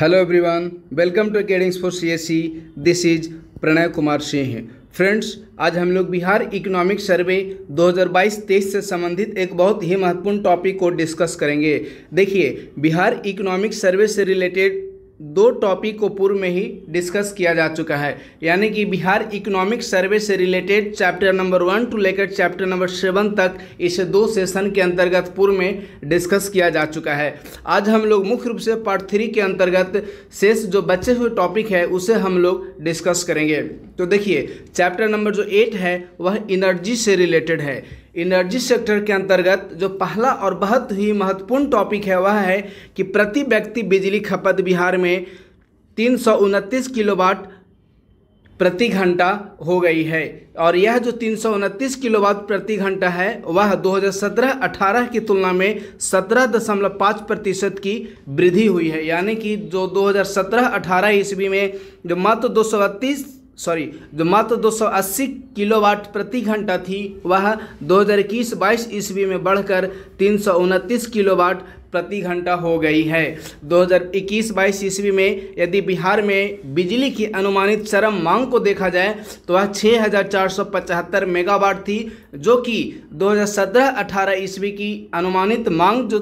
hello everyone welcome to अकेडिंग्स for CSC this is Pranay Kumar Singh friends आज हम लोग बिहार इकोनॉमिक सर्वे 2022-23 से संबंधित एक बहुत ही महत्वपूर्ण टॉपिक को डिस्कस करेंगे देखिए बिहार इकोनॉमिक सर्वे से रिलेटेड दो टॉपिक को पूर्व में ही डिस्कस किया जा चुका है यानी कि बिहार इकोनॉमिक सर्वे से related chapter number one to लेकर चैप्टर नंबर सेवन तक इसे दो सेशन के अंतर्गत पूर्व में डिस्कस किया जा चुका है आज हम लोग मुख्य रूप से पार्ट थ्री के अंतर्गत शेष जो बचे हुए टॉपिक है उसे हम लोग डिस्कस करेंगे तो देखिए चैप्टर नंबर जो एट है वह इनर्जी से रिलेटेड है एनर्जी सेक्टर के अंतर्गत जो पहला और बहुत ही महत्वपूर्ण टॉपिक है वह है कि प्रति व्यक्ति बिजली खपत बिहार में तीन किलोवाट प्रति घंटा हो गई है और यह जो तीन किलोवाट प्रति घंटा है वह 2017-18 की तुलना में 17.5 प्रतिशत की वृद्धि हुई है यानी कि जो 2017-18 ईस्वी में जो मात्र दो सॉरी जो मात्र दो सौ अस्सी किलोवाट प्रति घंटा थी वह दो हज़ार इक्कीस बाईस ईस्वी में बढ़कर तीन सौ उनतीस किलोवाट प्रति घंटा हो गई है 2021-22 ईस्वी में यदि बिहार में बिजली की अनुमानित चरम मांग को देखा जाए तो वह 6,475 मेगावाट थी जो कि 2017-18 ईस्वी की अनुमानित मांग जो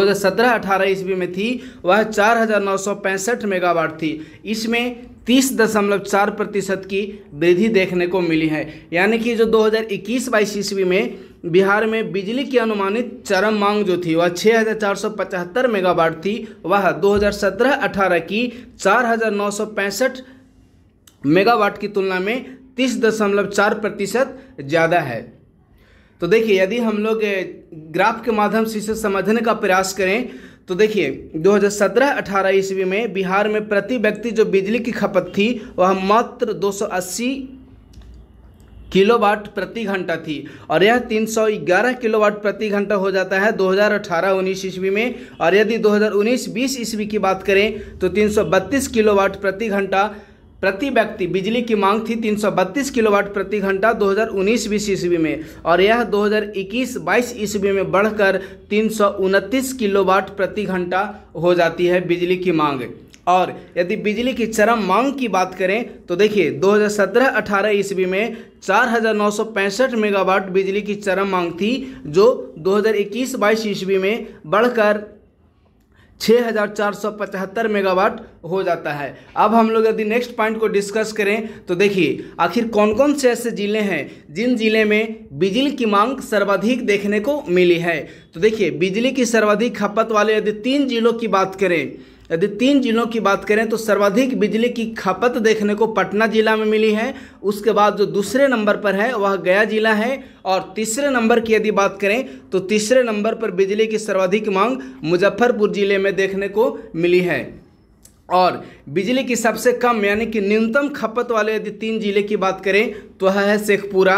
2017-18 ईस्वी में थी वह चार मेगावाट थी इसमें तीस दशमलव चार प्रतिशत की वृद्धि देखने को मिली है यानी कि जो 2021 बाईस ईस्वी में बिहार में बिजली की अनुमानित चरम मांग जो थी वह 6,475 मेगावाट थी वह 2017-18 की 4,965 मेगावाट की तुलना में तीस दशमलव चार प्रतिशत ज़्यादा है तो देखिए यदि हम लोग ग्राफ के माध्यम से इसे समझने का प्रयास करें तो देखिए 2017-18 ईस्वी में बिहार में प्रति व्यक्ति जो बिजली की खपत थी वह मात्र 280 किलोवाट प्रति घंटा थी और यह 311 किलोवाट प्रति घंटा हो जाता है 2018-19 ईस्वी में और यदि 2019-20 ईस्वी की बात करें तो 332 किलोवाट प्रति घंटा प्रति व्यक्ति बिजली की मांग थी 332 किलोवाट प्रति घंटा 2019 बीस ईस्वी में और यह 2021-22 ईस्वी में बढ़कर तीन किलोवाट प्रति घंटा हो जाती है बिजली की मांग और यदि बिजली की चरम मांग की बात करें तो देखिए 2017-18 ईस्वी में चार मेगावाट बिजली की चरम मांग थी जो 2021-22 ईस्वी में बढ़कर 6,475 मेगावाट हो जाता है अब हम लोग यदि नेक्स्ट पॉइंट को डिस्कस करें तो देखिए आखिर कौन कौन से ऐसे ज़िले हैं जिन ज़िले में बिजली की मांग सर्वाधिक देखने को मिली है तो देखिए बिजली की सर्वाधिक खपत वाले यदि तीन ज़िलों की बात करें यदि तीन जिलों की बात करें तो सर्वाधिक बिजली की खपत देखने को पटना ज़िला में मिली है उसके बाद जो दूसरे नंबर पर है वह गया ज़िला है और तीसरे नंबर की यदि बात करें तो तीसरे नंबर पर बिजली की सर्वाधिक मांग मुजफ्फरपुर ज़िले में देखने को मिली है और बिजली की सबसे कम यानी कि न्यूनतम खपत वाले यदि तीन जिले की बात करें तो वह है शेखपुरा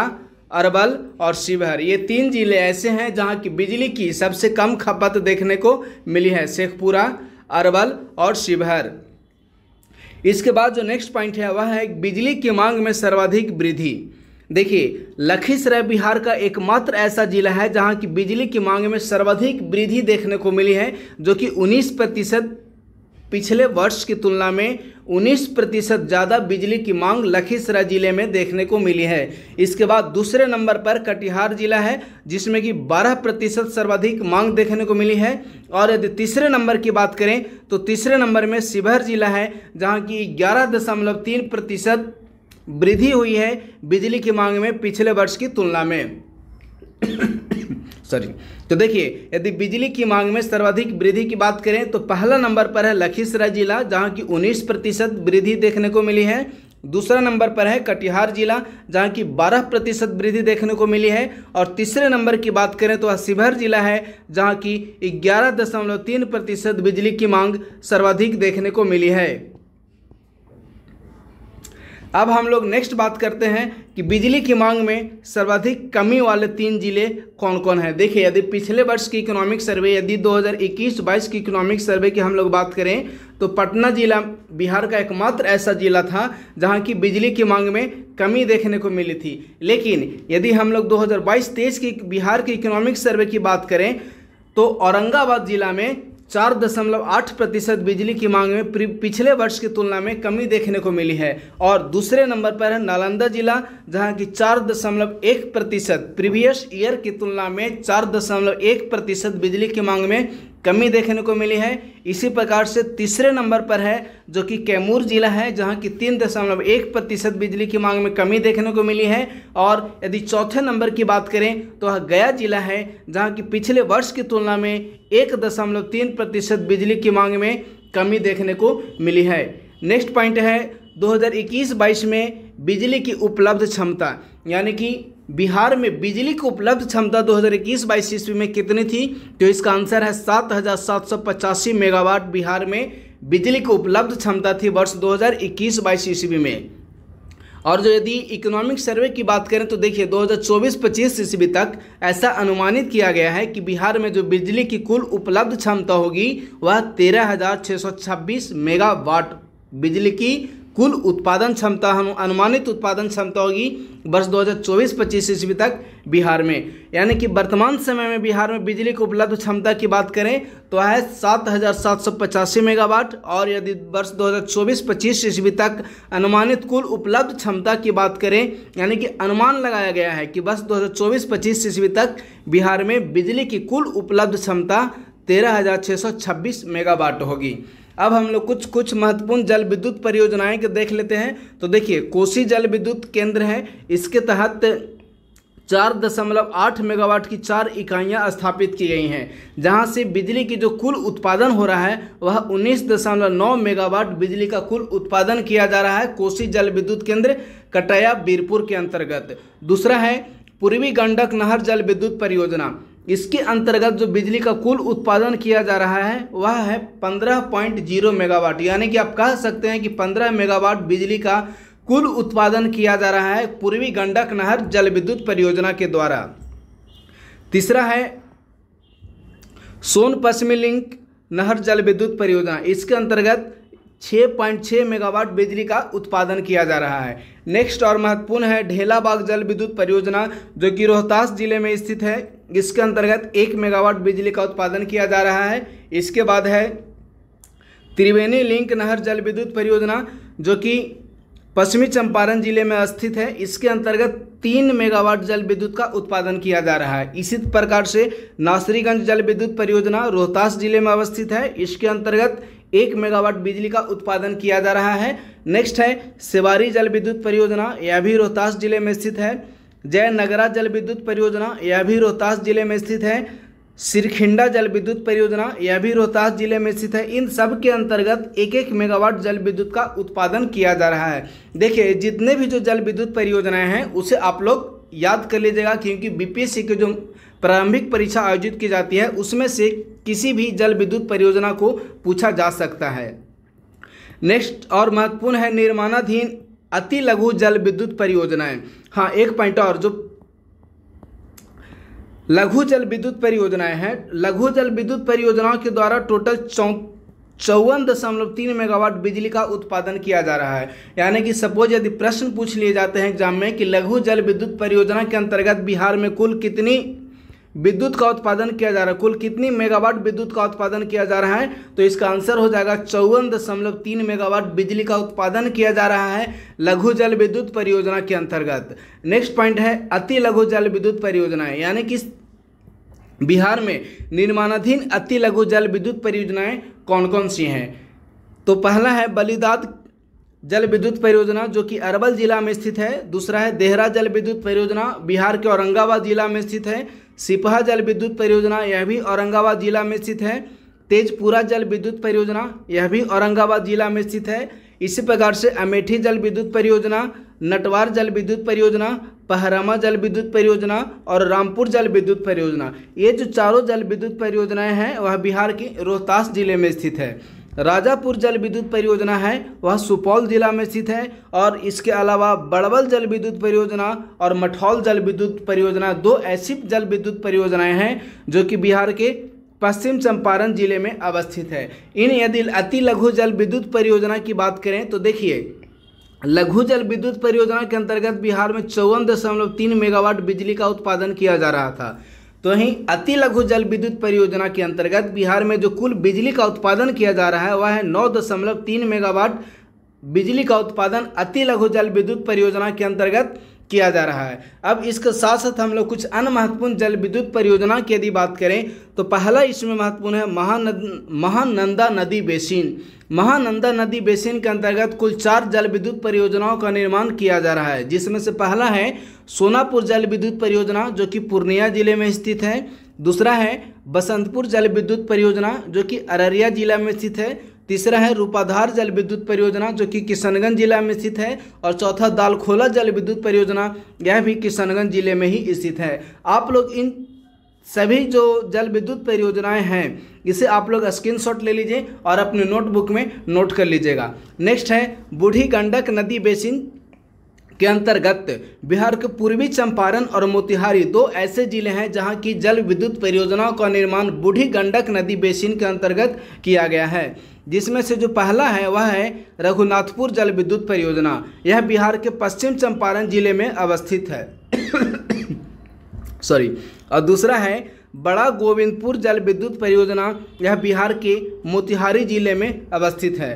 अरवल और शिवहर ये तीन जिले ऐसे हैं जहाँ की बिजली की सबसे कम खपत देखने को मिली है शेखपुरा अरवल और शिवहर इसके बाद जो नेक्स्ट पॉइंट है वह है बिजली की मांग में सर्वाधिक वृद्धि देखिए लखीसराय बिहार का एकमात्र ऐसा जिला है जहां की बिजली की मांग में सर्वाधिक वृद्धि देखने को मिली है जो कि 19 प्रतिशत पिछले वर्ष की तुलना में 19 प्रतिशत ज़्यादा बिजली की मांग लखीसराय ज़िले में देखने को मिली है इसके बाद दूसरे नंबर पर कटिहार ज़िला है जिसमें कि 12 प्रतिशत सर्वाधिक मांग देखने को मिली है और यदि तीसरे नंबर की बात करें तो तीसरे नंबर में शिवहर ज़िला है जहाँ की ग्यारह दशमलव तीन प्रतिशत वृद्धि हुई है बिजली की मांग में पिछले वर्ष की तुलना में सॉरी तो देखिए यदि बिजली की मांग में सर्वाधिक वृद्धि की बात करें तो पहला नंबर पर है लखीसराय जिला जहां की 19 प्रतिशत वृद्धि देखने को मिली है दूसरा नंबर पर है कटिहार जिला जहां की 12 प्रतिशत वृद्धि देखने को मिली है और तीसरे नंबर की बात करें तो शिवहर जिला है जहाँ की ग्यारह प्रतिशत बिजली की मांग सर्वाधिक देखने को मिली है अब हम लोग नेक्स्ट बात करते हैं कि बिजली की मांग में सर्वाधिक कमी वाले तीन जिले कौन कौन हैं देखिए यदि पिछले वर्ष की इकोनॉमिक सर्वे यदि 2021-22 की इकोनॉमिक सर्वे की हम लोग बात करें तो पटना जिला बिहार का एकमात्र ऐसा जिला था जहां की बिजली की मांग में कमी देखने को मिली थी लेकिन यदि हम लोग दो हज़ार की बिहार की इकोनॉमिक सर्वे की बात करें तो औरंगाबाद जिला में चार दशमलव आठ प्रतिशत बिजली की मांग में पिछले वर्ष की तुलना में कमी देखने को मिली है और दूसरे नंबर पर है नालंदा जिला जहां की चार दशमलव एक प्रतिशत प्रीवियस ईयर की तुलना में चार दशमलव एक प्रतिशत बिजली की मांग में कमी देखने को मिली है इसी प्रकार से तीसरे नंबर पर है जो कि कैमूर जिला है जहां की तीन दशमलव एक प्रतिशत बिजली की मांग में कमी देखने को मिली है और यदि चौथे नंबर की बात करें तो वह गया जिला है जहां की पिछले वर्ष की तुलना में एक दशमलव तीन प्रतिशत बिजली की मांग में कमी देखने को मिली है नेक्स्ट पॉइंट है दो हज़ार में बिजली की उपलब्ध क्षमता यानी कि बिहार में बिजली की उपलब्ध क्षमता 2021 हज़ार ईस्वी में कितनी थी तो इसका आंसर है सात मेगावाट बिहार में बिजली की उपलब्ध क्षमता थी वर्ष 2021 हज़ार ईस्वी में और जो यदि इकोनॉमिक सर्वे की बात करें तो देखिए 2024-25 ईस्वी तक ऐसा अनुमानित किया गया है कि बिहार में जो बिजली की कुल उपलब्ध क्षमता होगी वह तेरह मेगावाट बिजली की कुल उत्पादन क्षमता हम अनुमानित उत्पादन क्षमता होगी वर्ष 2024-25 ईस्वी तक बिहार में यानी कि वर्तमान समय में बिहार में बिजली की उपलब्ध क्षमता की बात करें तो है सात मेगावाट और यदि वर्ष 2024-25 ईस्वी तक अनुमानित कुल उपलब्ध क्षमता की बात करें यानी कि अनुमान लगाया गया है कि वर्ष 2024-25 ईस्वी तक बिहार में बिजली की कुल उपलब्ध क्षमता तेरह मेगावाट होगी अब हम लोग कुछ कुछ महत्वपूर्ण जल विद्युत परियोजनाएं के देख लेते हैं तो देखिए कोसी जल विद्युत केंद्र है इसके तहत चार दशमलव आठ मेगावाट की चार इकाइयां स्थापित की गई हैं जहां से बिजली की जो कुल उत्पादन हो रहा है वह उन्नीस दशमलव नौ मेगावाट बिजली का कुल उत्पादन किया जा रहा है कोसी जल विद्युत केंद्र कटया बीरपुर के अंतर्गत दूसरा है पूर्वी गंडक नहर जल विद्युत परियोजना इसके अंतर्गत जो बिजली का कुल उत्पादन किया जा रहा है वह है 15.0 मेगावाट यानी कि आप कह सकते हैं कि 15 मेगावाट बिजली का कुल उत्पादन किया जा रहा है पूर्वी गंडक नहर जल विद्युत परियोजना के द्वारा तीसरा है सोन पश्चिमी लिंक नहर जल विद्युत परियोजना इसके अंतर्गत 6.6 मेगावाट बिजली का उत्पादन किया जा रहा है नेक्स्ट और महत्वपूर्ण है ढेलाबाग जल विद्युत परियोजना जो कि रोहतास जिले में स्थित है इसके अंतर्गत एक मेगावाट बिजली का उत्पादन किया जा रहा है इसके बाद है त्रिवेणी लिंक नहर जल विद्युत परियोजना जो कि पश्चिमी चंपारण जिले में स्थित है इसके अंतर्गत तीन मेगावाट जल विद्युत का उत्पादन किया जा रहा है इसी प्रकार से नासरीगंज जल विद्युत परियोजना रोहतास जिले में अवस्थित है इसके अंतर्गत एक मेगावाट बिजली का उत्पादन किया जा रहा है नेक्स्ट है सेवारी जल विद्युत परियोजना यह भी रोहतास जिले में स्थित है जयनगरा जल विद्युत परियोजना यह भी रोहतास जिले में स्थित है सिरखिंडा जल विद्युत परियोजना यह भी रोहतास जिले में स्थित है इन सब के अंतर्गत एक एक मेगावाट जल विद्युत का उत्पादन किया जा रहा है देखिए जितने भी जो जल विद्युत परियोजनाएं हैं उसे आप लोग याद कर लीजिएगा क्योंकि बीपीएससी की जो प्रारंभिक परीक्षा आयोजित की जाती है उसमें से किसी भी जल विद्युत परियोजना को पूछा जा सकता है नेक्स्ट और महत्वपूर्ण है निर्माणाधीन अति लघु जल विद्युत परियोजनाएं हाँ एक पॉइंट और जो लघु जल विद्युत परियोजनाएं हैं लघु जल विद्युत परियोजनाओं के द्वारा टोटल चौ चौवन दशमलव तीन मेगावाट बिजली का उत्पादन किया जा रहा है यानी कि सपोज यदि प्रश्न पूछ लिए जाते हैं एग्जाम में कि लघु जल विद्युत परियोजना के अंतर्गत बिहार में कुल कितनी विद्युत का उत्पादन किया जा रहा है कुल कितनी मेगावाट विद्युत का उत्पादन किया जा रहा है तो इसका आंसर हो जाएगा चौवन दशमलव तीन मेगावाट बिजली का उत्पादन किया जा रहा है लघु जल विद्युत परियोजना के अंतर्गत नेक्स्ट पॉइंट है अति लघु जल विद्युत परियोजनाएं यानी कि बिहार में निर्माणाधीन अति लघु जल विद्युत परियोजनाएं कौन कौन सी हैं तो पहला है बलिदाद जल विद्युत परियोजना जो कि अरवल जिला में स्थित है दूसरा है देहरा जल विद्युत परियोजना बिहार के औरंगाबाद जिला में स्थित है सिपहा जल विद्युत परियोजना यह भी औरंगाबाद जिला में स्थित है तेजपुरा जल विद्युत परियोजना यह भी औरंगाबाद जिला में स्थित है इसी प्रकार से अमेठी जल विद्युत परियोजना नटवार जल विद्युत परियोजना पहरामा जल विद्युत परियोजना और रामपुर जल विद्युत परियोजना ये जो चारों जल विद्युत परियोजनाएं हैं वह बिहार के रोहतास जिले में स्थित है राजापुर जल विद्युत परियोजना है वह सुपौल जिला में स्थित है और इसके अलावा बड़बल जल विद्युत परियोजना और मठौल जल विद्युत परियोजना दो ऐसी जल विद्युत परियोजनाएं हैं जो कि बिहार के पश्चिम चंपारण जिले में अवस्थित है इन यदि अति लघु जल विद्युत परियोजना की बात करें तो देखिए लघु जल विद्युत परियोजना के अंतर्गत बिहार में चौवन दशमलव तीन मेगावाट बिजली का उत्पादन किया जा रहा था तो वहीं अति लघु जल विद्युत परियोजना के अंतर्गत बिहार में जो कुल बिजली का उत्पादन किया जा रहा है वह है नौ दशमलव तीन मेगावाट बिजली का उत्पादन अति लघु जल विद्युत परियोजना के अंतर्गत किया जा रहा है अब इसके साथ साथ हम लोग कुछ अन्य महत्वपूर्ण जल विद्युत परियोजना की यदि बात करें तो पहला इसमें महत्वपूर्ण है महानंद महानंदा नदी बेसिन महानंदा नदी बेसिन के अंतर्गत कुल चार जल विद्युत परियोजनाओं का निर्माण किया जा रहा है जिसमें से पहला है सोनापुर जल विद्युत परियोजना जो कि पूर्णिया जिले में स्थित है दूसरा है बसंतपुर जल विद्युत परियोजना जो कि अररिया जिला में स्थित है तीसरा है रूपाधार जल विद्युत परियोजना जो कि किशनगंज जिला में स्थित है और चौथा दालखोला जल विद्युत परियोजना यह भी किशनगंज जिले में ही स्थित है आप लोग इन सभी जो जल विद्युत परियोजनाएं हैं इसे आप लोग स्क्रीनशॉट ले लीजिए और अपने नोटबुक में नोट कर लीजिएगा नेक्स्ट है बूढ़ी गंडक नदी बेसिन के अंतर्गत बिहार के पूर्वी चंपारण और मोतिहारी दो ऐसे जिले हैं जहां की जल विद्युत परियोजनाओं का निर्माण बूढ़ी गंडक नदी बेसिन के अंतर्गत किया गया है जिसमें से जो पहला है वह है रघुनाथपुर जल विद्युत परियोजना यह बिहार के पश्चिम चंपारण जिले में अवस्थित है सॉरी और दूसरा है बड़ा गोविंदपुर जल विद्युत परियोजना यह बिहार के मोतिहारी जिले में अवस्थित है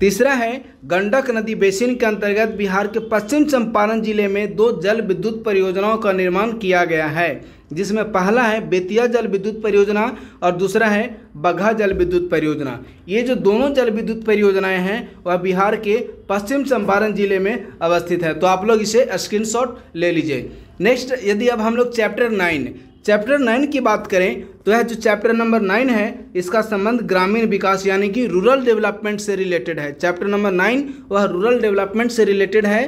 तीसरा है गंडक नदी बेसिन के अंतर्गत बिहार के पश्चिम चंपारण जिले में दो जल विद्युत परियोजनाओं का निर्माण किया गया है जिसमें पहला है बेतिया जल विद्युत परियोजना और दूसरा है बघा जल विद्युत परियोजना ये जो दोनों जल विद्युत परियोजनाएं हैं वह बिहार के पश्चिम चंपारण जिले में अवस्थित है तो आप लोग इसे स्क्रीनशॉट ले लीजिए नेक्स्ट यदि अब हम लोग चैप्टर नाइन चैप्टर नाइन की बात करें तो यह जो चैप्टर नंबर नाइन है इसका संबंध ग्रामीण विकास यानी कि रूरल डेवलपमेंट से रिलेटेड है चैप्टर नंबर नाइन वह रूरल डेवलपमेंट से रिलेटेड है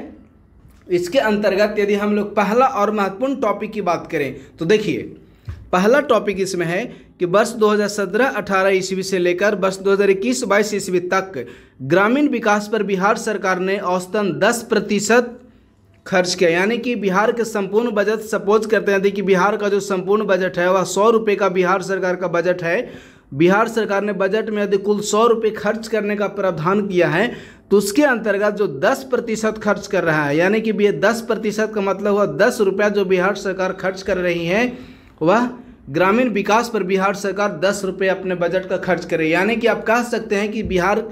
इसके अंतर्गत यदि हम लोग पहला और महत्वपूर्ण टॉपिक की बात करें तो देखिए पहला टॉपिक इसमें है कि वर्ष 2017-18 ईस्वी से लेकर वर्ष 2021-22 ईस्वी तक ग्रामीण विकास पर बिहार सरकार ने औसतन 10 प्रतिशत खर्च किया यानी कि बिहार के संपूर्ण बजट सपोज करते हैं कि बिहार का जो संपूर्ण बजट है वह सौ रुपये का बिहार सरकार का बजट है बिहार सरकार ने बजट में यदि कुल सौ रुपये खर्च करने का प्रावधान किया है तो उसके अंतर्गत जो दस प्रतिशत खर्च कर रहा है यानी कि ये दस प्रतिशत का मतलब हुआ दस रुपया जो बिहार सरकार खर्च कर रही है वह ग्रामीण विकास पर बिहार सरकार दस रुपये अपने बजट का खर्च करे यानी कि आप कह सकते हैं कि बिहार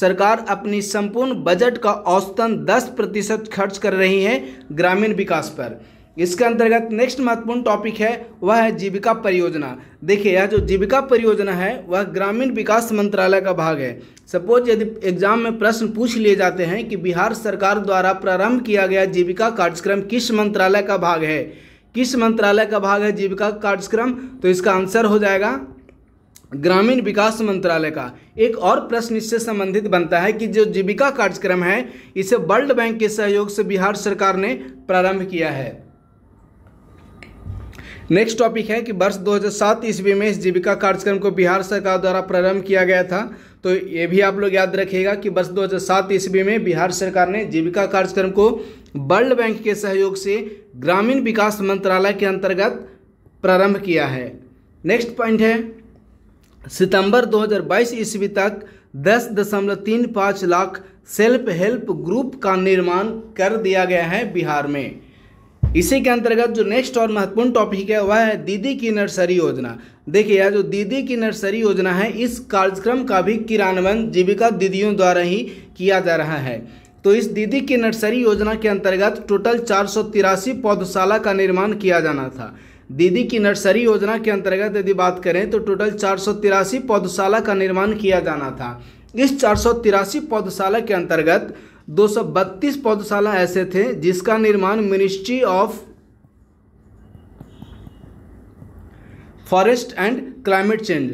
सरकार अपनी संपूर्ण बजट का औसतन दस प्रतिशत खर्च कर रही है ग्रामीण विकास पर इसके अंतर्गत नेक्स्ट महत्वपूर्ण टॉपिक है वह है जीविका परियोजना देखिए यह जो जीविका परियोजना है वह ग्रामीण विकास मंत्रालय का भाग है सपोज यदि एग्जाम में प्रश्न पूछ लिए जाते हैं कि बिहार सरकार द्वारा प्रारंभ किया गया जीविका कार्यक्रम किस मंत्रालय का भाग है किस मंत्रालय का भाग है जीविका कार्यक्रम तो इसका आंसर हो जाएगा ग्रामीण विकास मंत्रालय का एक और प्रश्न इससे संबंधित बनता है कि जो जीविका कार्यक्रम है इसे वर्ल्ड बैंक के सहयोग से बिहार सरकार ने प्रारंभ किया है नेक्स्ट टॉपिक है कि वर्ष 2007 ईस्वी में इस जीविका कार्यक्रम को बिहार सरकार द्वारा प्रारंभ किया गया था तो ये भी आप लोग याद रखिएगा कि वर्ष 2007 ईस्वी में बिहार सरकार ने जीविका कार्यक्रम को वर्ल्ड बैंक के सहयोग से ग्रामीण विकास मंत्रालय के अंतर्गत प्रारंभ किया है नेक्स्ट पॉइंट है सितंबर 2022 ईस्वी तक 10.35 लाख सेल्फ हेल्प ग्रुप का निर्माण कर दिया गया है बिहार में इसी के अंतर्गत जो नेक्स्ट और महत्वपूर्ण टॉपिक है वह है दीदी की नर्सरी योजना देखिए यार जो दीदी की नर्सरी योजना है इस कार्यक्रम का भी क्रियान्वयन जीविका दीदियों द्वारा ही किया जा रहा है तो इस दीदी की नर्सरी योजना के अंतर्गत टोटल चार पौधशाला का निर्माण किया जाना था दीदी की नर्सरी योजना के अंतर्गत यदि बात करें तो टोटल चार पौधशाला का निर्माण किया जाना था इस चार पौधशाला के अंतर्गत दो पौधशाला ऐसे थे जिसका निर्माण ministry of forest and climate change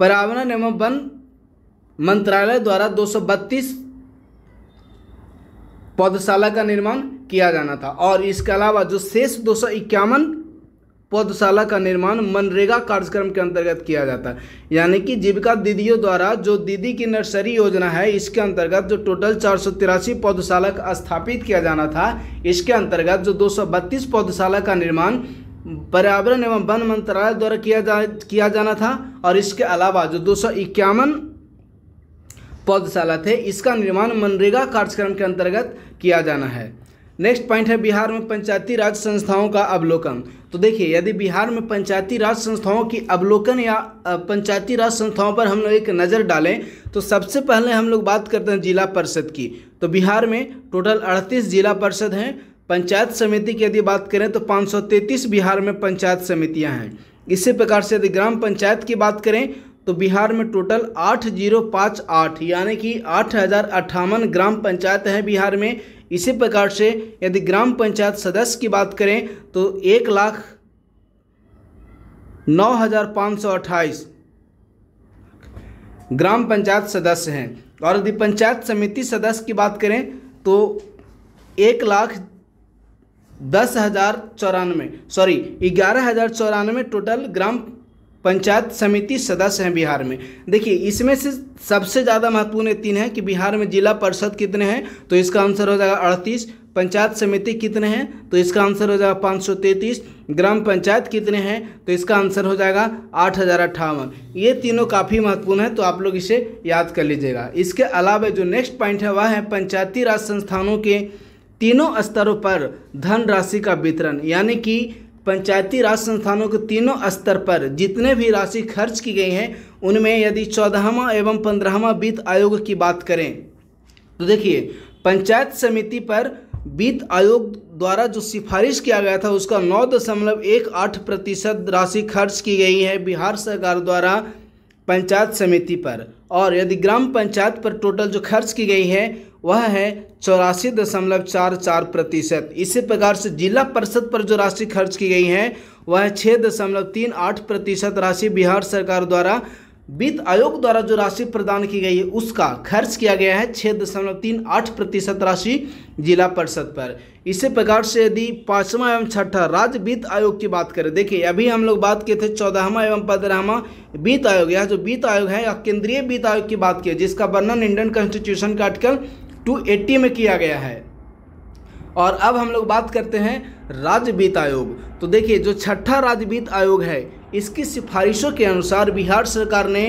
पर्यावरण एवं वन मंत्रालय द्वारा 232 पौधशाला का निर्माण किया जाना था और इसके अलावा जो शेष दो सौ इक्यावन पौधशाला का निर्माण मनरेगा कार्यक्रम के अंतर्गत किया जाता है यानी कि जीविका दीदियों द्वारा जो दीदी की नर्सरी योजना है इसके अंतर्गत जो टोटल चार सौ तिरासी पौधशाला का स्थापित किया जाना था इसके अंतर्गत जो दो सौ बत्तीस पौधशाला का निर्माण पर्यावरण एवं वन मंत्रालय द्वारा किया जा किया जाना था और इसके अलावा जो दो सौ इक्यावन पौधशाला थे इसका निर्माण मनरेगा कार्यक्रम के अंतर्गत किया जाना है नेक्स्ट पॉइंट है बिहार में पंचायती राज संस्थाओं का अवलोकन तो देखिए यदि बिहार में पंचायती राज संस्थाओं की अवलोकन या पंचायती राज संस्थाओं पर हम लोग एक नज़र डालें तो सबसे पहले हम लोग बात करते हैं जिला परिषद की तो बिहार में टोटल अड़तीस जिला परिषद हैं पंचायत समिति की यदि बात करें तो 533 बिहार में पंचायत समितियां हैं इसी प्रकार से यदि ग्राम पंचायत की बात करें तो बिहार में टोटल आठ जीरो पाँच आठ यानी कि आठ हज़ार अट्ठावन ग्राम पंचायत हैं बिहार में इसी प्रकार से यदि ग्राम पंचायत सदस्य की बात करें तो एक लाख नौ हज़ार पाँच सौ अट्ठाईस ग्राम पंचायत सदस्य हैं और यदि पंचायत समिति सदस्य की बात करें तो एक लाख दस हज़ार चौरानवे सॉरी ग्यारह हज़ार चौरानवे टोटल ग्राम पंचायत समिति सदस्य हैं बिहार में देखिए इसमें से सबसे ज़्यादा महत्वपूर्ण तीन है कि बिहार में जिला परिषद कितने हैं तो इसका आंसर हो जाएगा अड़तीस पंचायत समिति कितने हैं तो इसका आंसर हो जाएगा पाँच सौ तैंतीस ग्राम पंचायत कितने हैं तो इसका आंसर हो जाएगा आठ हज़ार अट्ठावन ये तीनों काफ़ी महत्वपूर्ण है तो आप लोग इसे याद कर लीजिएगा इसके अलावा जो नेक्स्ट पॉइंट है वह है पंचायती राज संस्थानों के तीनों स्तरों पर धनराशि का वितरण यानी कि पंचायती राज संस्थानों के तीनों स्तर पर जितने भी राशि खर्च की गई हैं उनमें यदि चौदहवा एवं पंद्रहवा वित्त आयोग की बात करें तो देखिए पंचायत समिति पर वित्त आयोग द्वारा जो सिफारिश किया गया था उसका नौ दशमलव एक आठ प्रतिशत राशि खर्च की गई है बिहार सरकार द्वारा पंचायत समिति पर और यदि ग्राम पंचायत पर टोटल जो खर्च की गई है वह है चौरासी दशमलव चार चार प्रतिशत इसी प्रकार से जिला परिषद पर जो राशि खर्च की गई है वह छः दशमलव तीन आठ प्रतिशत राशि बिहार सरकार द्वारा वित्त आयोग द्वारा जो राशि प्रदान की गई है उसका खर्च किया गया है छः दशमलव तीन आठ प्रतिशत राशि जिला परिषद पर इसी प्रकार से यदि पाँचवा एवं छठा राज्य वित्त आयोग की बात करें देखिए अभी हम लोग बात किए थे चौदहवा एवं पंद्रहवा वित्त आयोग यह जो वित्त आयोग है या केंद्रीय वित्त आयोग की बात की जिसका वर्णन इंडियन कॉन्स्टिट्यूशन का आर्टिकल 280 में किया गया है और अब हम लोग बात करते हैं राज्य वित्त आयोग तो देखिए जो छठा राज्य वित्त आयोग है इसकी सिफारिशों के अनुसार बिहार सरकार ने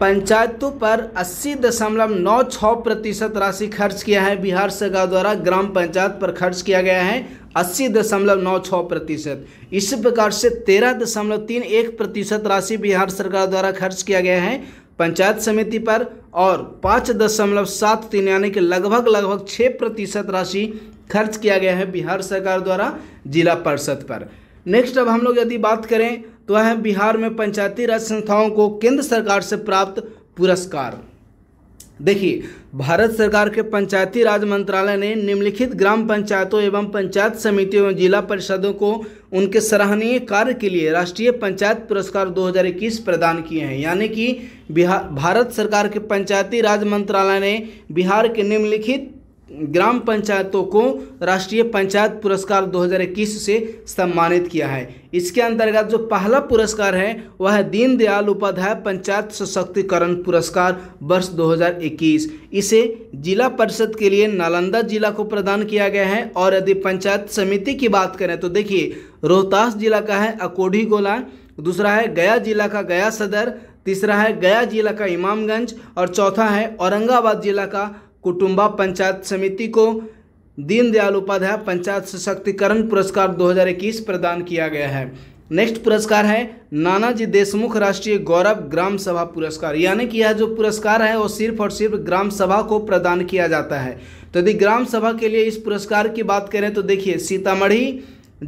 पंचायतों पर अस्सी दशमलव नौ छः प्रतिशत राशि खर्च किया है बिहार सरकार द्वारा ग्राम पंचायत पर खर्च किया गया है अस्सी दशमलव नौ छः प्रतिशत इसी प्रकार से तेरह दशमलव तीन एक प्रतिशत राशि बिहार सरकार द्वारा खर्च किया गया है पंचायत समिति पर और पाँच दशमलव सात तीन यानी कि लगभग लगभग छः प्रतिशत राशि खर्च किया गया है बिहार सरकार द्वारा जिला परिषद पर नेक्स्ट अब हम लोग यदि बात करें तो है बिहार में पंचायती राज संस्थाओं को केंद्र सरकार से प्राप्त पुरस्कार देखिए भारत सरकार के पंचायती राज मंत्रालय ने निम्नलिखित ग्राम पंचायतों एवं पंचायत समितियों एवं जिला परिषदों को उनके सराहनीय कार्य के लिए राष्ट्रीय पंचायत पुरस्कार 2021 प्रदान किए हैं यानी कि बिहार भारत सरकार के पंचायती राज मंत्रालय ने बिहार के निम्नलिखित ग्राम पंचायतों को राष्ट्रीय पंचायत पुरस्कार 2021 से सम्मानित किया है इसके अंतर्गत जो पहला पुरस्कार है वह है दीनदयाल उपाध्याय पंचायत सशक्तिकरण पुरस्कार वर्ष 2021 इसे जिला परिषद के लिए नालंदा जिला को प्रदान किया गया है और यदि पंचायत समिति की बात करें तो देखिए रोहतास जिला का है अकोढ़ी गोला दूसरा है गया जिला का गया सदर तीसरा है गया जिला का इमामगंज और चौथा है औरंगाबाद जिला का कुटुम्बा पंचायत समिति को दीनदयाल उपाध्याय पंचायत सशक्तिकरण पुरस्कार 2021 प्रदान किया गया है नेक्स्ट पुरस्कार है नानाजी देशमुख राष्ट्रीय गौरव ग्राम सभा पुरस्कार यानी कि यह जो पुरस्कार है वो सिर्फ और सिर्फ ग्राम सभा को प्रदान किया जाता है तो यदि ग्राम सभा के लिए इस पुरस्कार की बात करें तो देखिए सीतामढ़ी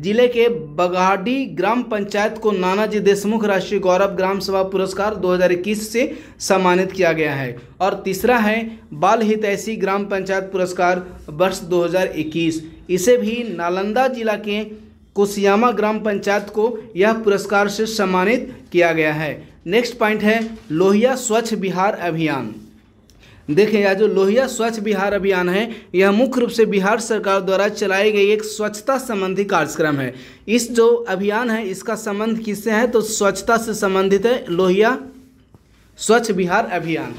जिले के बगाडी ग्राम पंचायत को नानाजी देशमुख राष्ट्रीय गौरव ग्राम सभा पुरस्कार 2021 से सम्मानित किया गया है और तीसरा है बाल हितैषी ग्राम पंचायत पुरस्कार वर्ष 2021 इसे भी नालंदा जिला के कोसियामा ग्राम पंचायत को यह पुरस्कार से सम्मानित किया गया है नेक्स्ट पॉइंट है लोहिया स्वच्छ बिहार अभियान देखें यह जो लोहिया स्वच्छ बिहार अभियान है यह मुख्य रूप से बिहार सरकार द्वारा चलाई गई एक स्वच्छता संबंधी कार्यक्रम है इस जो अभियान है इसका संबंध किससे है तो स्वच्छता से संबंधित है लोहिया स्वच्छ बिहार अभियान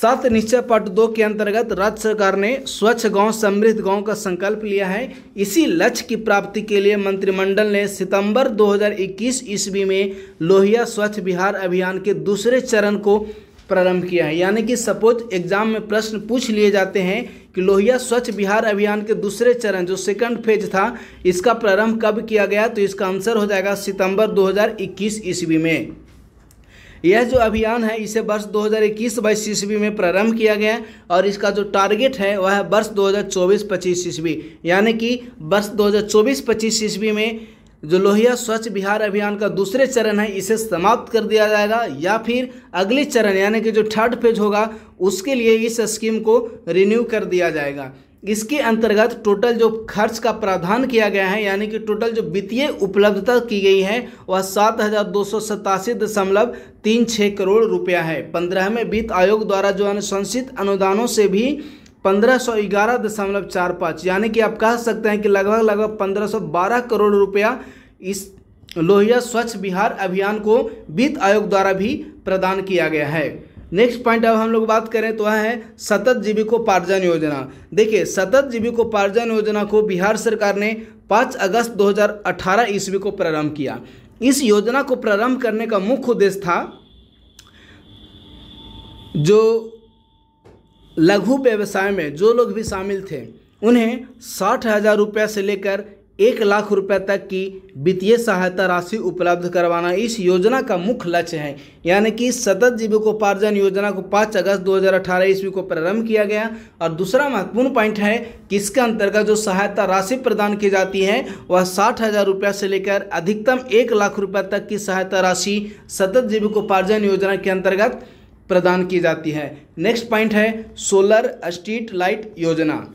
सात निश्चय पट दो के अंतर्गत राज्य सरकार ने स्वच्छ गांव समृद्ध गांव का संकल्प लिया है इसी लक्ष्य की प्राप्ति के लिए मंत्रिमंडल ने सितंबर 2021 ईस्वी में लोहिया स्वच्छ बिहार अभियान के दूसरे चरण को प्रारंभ किया है यानी कि सपोज एग्जाम में प्रश्न पूछ लिए जाते हैं कि लोहिया स्वच्छ बिहार अभियान के दूसरे चरण जो सेकंड फेज था इसका प्रारंभ कब किया गया तो इसका आंसर हो जाएगा सितंबर 2021 ईस्वी में यह जो अभियान है इसे वर्ष 2021 बाईस ईस्वी में प्रारंभ किया गया और इसका जो टारगेट है वह वर्ष 2024-25 ईस्वी यानी कि वर्ष 2024-25 ईस्वी में जो लोहिया स्वच्छ बिहार अभियान का दूसरे चरण है इसे समाप्त कर दिया जाएगा या फिर अगले चरण यानी कि जो थर्ड फेज होगा उसके लिए इस स्कीम को रिन्यू कर दिया जाएगा इसके अंतर्गत टोटल जो खर्च का प्रावधान किया गया है यानी कि टोटल जो वित्तीय उपलब्धता की गई है वह सात हज़ार दो सौ सतासी दशमलव तीन छः करोड़ रुपया है पंद्रहवें वित्त आयोग द्वारा जो अनुशंसित अनुदानों से भी पंद्रह सौ ग्यारह दशमलव चार पाँच यानी कि आप कह सकते हैं कि लगभग लगभग पंद्रह सौ बारह करोड़ रुपया इस लोहिया स्वच्छ बिहार अभियान को वित्त आयोग द्वारा भी प्रदान किया गया है नेक्स्ट पॉइंट अब हम लोग बात करें तो वह है सतत जीविकोपार्जन योजना देखिए सतत जीविकोपार्जन योजना को बिहार सरकार ने 5 अगस्त 2018 ईस्वी को प्रारंभ किया इस योजना को प्रारंभ करने का मुख्य उद्देश्य था जो लघु व्यवसाय में जो लोग भी शामिल थे उन्हें साठ हज़ार रुपये से लेकर एक लाख रुपये तक की वित्तीय सहायता राशि उपलब्ध करवाना इस योजना का मुख्य लक्ष्य है यानी कि सतत जीविकोपार्जन योजना को 5 अगस्त 2018 ईस्वी को प्रारंभ किया गया और दूसरा महत्वपूर्ण पॉइंट है कि इसके अंतर्गत जो सहायता राशि प्रदान की जाती है वह साठ हज़ार रुपये से लेकर अधिकतम एक लाख रुपये तक की सहायता राशि सतत जीविकोपार्जन योजना के अंतर्गत प्रदान की जाती है नेक्स्ट पॉइंट है सोलर स्ट्रीट लाइट योजना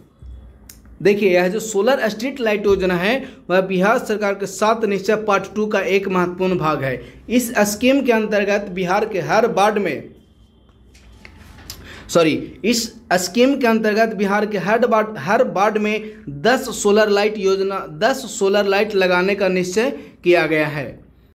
देखिए यह जो सोलर स्ट्रीट लाइट योजना है वह बिहार सरकार के सात निश्चय पार्ट टू का एक महत्वपूर्ण भाग है इस स्कीम के अंतर्गत बिहार के हर वार्ड में सॉरी इस स्कीम के अंतर्गत बिहार के हर वार्ड हर वार्ड में दस सोलर लाइट योजना दस सोलर लाइट लगाने का निश्चय किया गया है